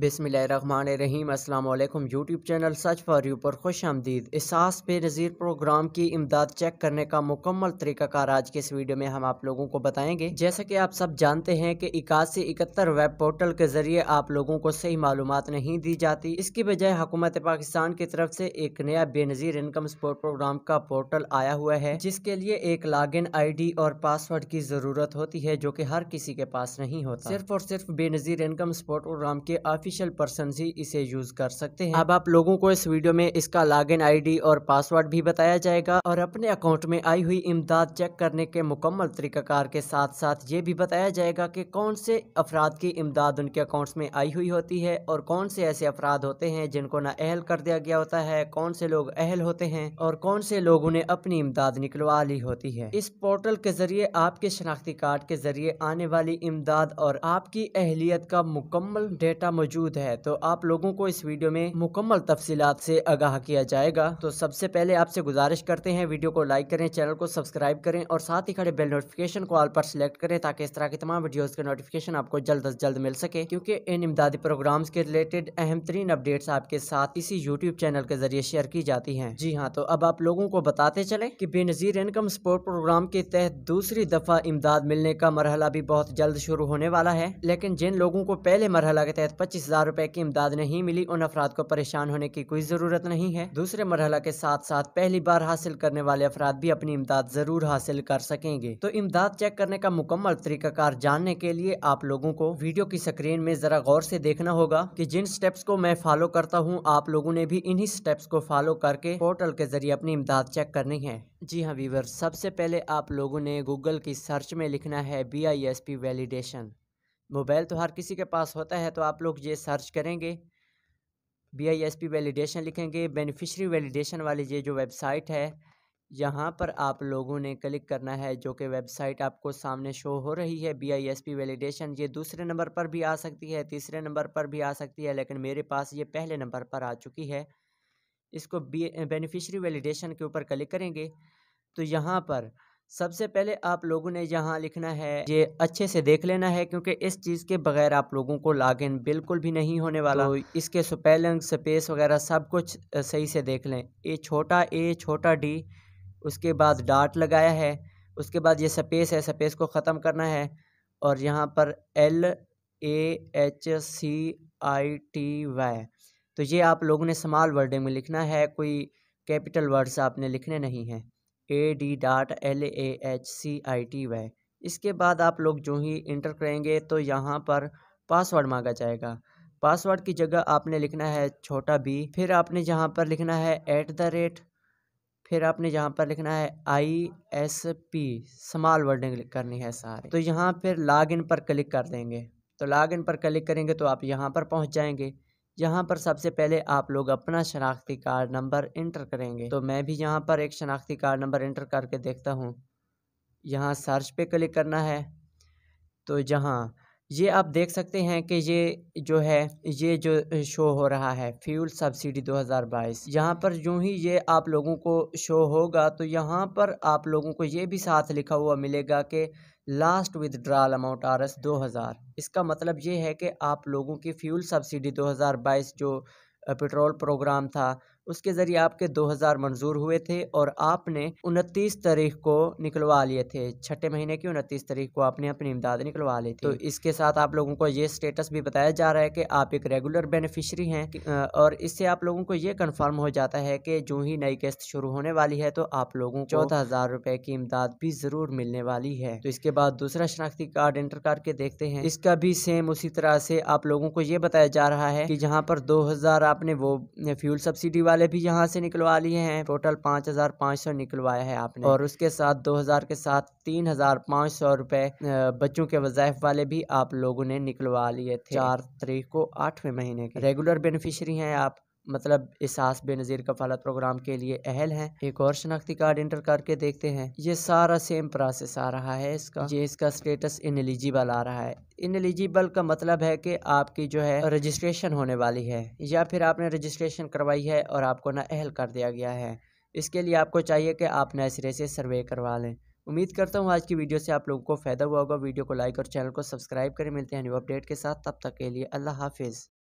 बिसमीम अल्लाम YouTube channel सच फॉर यू पर खुश आमदीद एहसास पे नज़ीर प्रोग्राम की इमदाद चेक करने का मुकम्मल तरीकाकार आज के इस वीडियो में हम आप लोगों को बताएंगे जैसा कि आप सब जानते हैं कि इक्यासी इकहत्तर वेब पोर्टल के ज़रिए आप लोगों को सही मालूम नहीं दी जाती इसकी बजाय हुकूमत पाकिस्तान की तरफ से एक नया बेनज़ीर इनकम सपोर्ट प्रोग्राम का पोर्टल आया हुआ है जिसके लिए एक लॉग इन आई डी और पासवर्ड की ज़रूरत होती है जो कि हर किसी के पास नहीं होता सिर्फ और सिर्फ बेनज़ीर इनकम सपोर्ट प्रोग्राम के ऑफिशियल पर्सन ही इसे यूज कर सकते हैं अब आप लोगों को इस वीडियो में इसका लॉग इन और पासवर्ड भी बताया जाएगा और अपने अकाउंट में आई हुई इमदाद चेक करने के मुकम्मल तरीकाकार के साथ साथ ये भी बताया जाएगा कि कौन से अफराद की इमदाद उनके अकाउंट्स में आई हुई होती है और कौन से ऐसे अफराद होते हैं जिनको ना अहल कर दिया गया होता है कौन से लोग अहल होते हैं और कौन से लोग उन्हें अपनी इमदाद निकलवा ली होती है इस पोर्टल के जरिए आपके शनाख्ती कार्ड के जरिए आने वाली इमदाद और आपकी अहलियत का मुकम्मल डेटा मौजूद मौजूद है तो आप लोगों को इस वीडियो में मुकम्मल तफसीत से आगाह किया जाएगा तो सबसे पहले आपसे गुजारिश करते हैं वीडियो को लाइक करें चैनल को सब्सक्राइब करें और साथ ही खड़े बेल नोटिफिकेशन को ऑल पर सिलेक्ट करें ताकि इस तरह की तमाम वीडियोज़ के नोटिफिकेशन आपको जल्द अज जल्द मिल सके क्योंकि इन इमदादी प्रोग्राम्स के रिलेटेड अहम तरीन अपडेट्स आपके साथ इसी यूट्यूब चैनल के जरिए शेयर की जाती हैं जी हाँ तो अब आप लोगों को बताते चले कि बेनजीर इनकम सपोर्ट प्रोग्राम के तहत दूसरी दफा इमदाद मिलने का मरहला भी बहुत जल्द शुरू होने वाला है लेकिन जिन लोगों को पहले मरहला के तहत पच्चीस पच्चीस हजार रूपए की इमदाद नहीं मिली उन अफराद को परेशान होने की कोई जरूरत नहीं है दूसरे मरहला के साथ साथ पहली बार हासिल करने वाले अफराद भी अपनी इमदाद जरूर हासिल कर सकेंगे तो इमदाद चेक करने का मुकम्मल तरीकाकार जानने के लिए आप लोगों को वीडियो की स्क्रीन में जरा गौर से देखना होगा की जिन स्टेप्स को मैं फॉलो करता हूँ आप लोगों ने भी इन्हीं स्टेप्स को फॉलो करके पोर्टल के जरिए अपनी इमदाद चेक करनी है जी हाँ वीवर सबसे पहले आप लोगों ने गूगल की सर्च में लिखना है B I S P validation mobile तो हर किसी के पास होता है तो आप लोग ये सर्च करेंगे B I S P validation लिखेंगे बेनिफिशरी वैलिडेशन वाली ये जो वेबसाइट है यहाँ पर आप लोगों ने क्लिक करना है जो कि वेबसाइट आपको सामने शो हो रही है B I S P validation ये दूसरे नंबर पर भी आ सकती है तीसरे नंबर पर भी आ सकती है लेकिन मेरे पास ये पहले नंबर पर आ चुकी है इसको बेनिफिशरी वैलिडेशन के ऊपर क्लिक करेंगे तो यहाँ पर सबसे पहले आप लोगों ने यहाँ लिखना है ये अच्छे से देख लेना है क्योंकि इस चीज़ के बगैर आप लोगों को लॉगिन बिल्कुल भी नहीं होने वाला तो इसके स्पेलिंग स्पेस वगैरह सब कुछ सही से देख लें ए छोटा ए छोटा डी उसके बाद डाट लगाया है उसके बाद ये स्पेस है स्पेस को ख़त्म करना है और यहाँ पर L A H C I T Y तो ये आप लोगों ने स्मॉल वर्डिंग में लिखना है कोई कैपिटल वर्ड्स आपने लिखने नहीं हैं A D dot L A H C I T Y इसके बाद आप लोग जो ही इंटर करेंगे तो यहाँ पर पासवर्ड मांगा जाएगा पासवर्ड की जगह आपने लिखना है छोटा बी फिर आपने जहाँ पर लिखना है एट द रेट फिर आपने जहाँ पर लिखना है I S P small wording करनी है सारे तो यहाँ फिर लॉगिन पर क्लिक कर देंगे तो लॉगिन पर क्लिक करेंगे तो आप यहाँ पर पहुँच जाएंगे यहाँ पर सबसे पहले आप लोग अपना शनाख्ती कार्ड नंबर इंटर करेंगे तो मैं भी यहाँ पर एक शनाख्ती कार्ड नंबर इंटर करके देखता हूँ यहाँ सर्च पे क्लिक करना है तो जहाँ ये आप देख सकते हैं कि ये जो है ये जो शो हो रहा है फ्यूल सब्सिडी 2022 यहाँ पर जो ही ये आप लोगों को शो होगा तो यहाँ पर आप लोगों को ये भी साथ लिखा हुआ मिलेगा कि last withdrawal amount R S दो हज़ार इसका मतलब ये है कि आप लोगों की फ्यूल सब्सिडी दो हज़ार बाईस जो पेट्रोल प्रोग्राम था उसके ज़रिए आपके 2000 मंजूर हुए थे और आपने उनतीस तारीख को निकलवा लिए थे छठे महीने की उनतीस तारीख को आपने अपनी इमदाद निकलवा ली थी तो इसके साथ आप लोगों को ये स्टेटस भी बताया जा रहा है कि आप एक रेगुलर बेनिफिशरी हैं और इससे आप लोगों को ये कन्फर्म हो जाता है कि जो ही नई किस्त शुरू होने वाली है तो आप लोगों को चौदह हजार की इमदाद भी जरूर मिलने वाली है तो इसके बाद दूसरा शनाख्ती कार्ड एंटर करके देखते हैं इसका भी सेम उसी तरह से आप लोगों को ये बताया जा रहा है कि जहाँ पर दो हजार आपने वो फ्यूल सब्सिडी वाले भी यहाँ से निकलवा लिए हैं टोटल पाँच हज़ार पाँच सौ निकलवाया है आपने और उसके साथ दो हज़ार के साथ तीन हज़ार पाँच सौ रुपये बच्चों के वजायफ वाले भी आप लोगों ने निकलवा लिए थे चार तारीख को आठवें महीने के रेगुलर बेनिफिशरी हैं आप मतलब इसास बेनज़ीर कफालत प्रोग्राम के लिए अहल हैं एक और शनाख्ती कार्ड इंटर करके देखते हैं ये सारा सेम प्रोसेस आ रहा है इसका ये इसका स्टेटस इनएलिजिबल आ रहा है इनएलिजिबल का मतलब है कि आपकी जो है रजिस्ट्रेशन होने वाली है या फिर आपने रजिस्ट्रेशन करवाई है और आपको ना अहल कर दिया गया है इसके लिए आपको चाहिए कि आप नए सिरे से सर्वे करवा लें उम्मीद करता हूँ आज की वीडियो से आप लोगों को फ़ायदा हुआ होगा वीडियो को लाइक और चैनल को सब्सक्राइब करें मिलते हैं न्यू अपडेट के साथ तब तक के लिए अल्लाह हाफिज़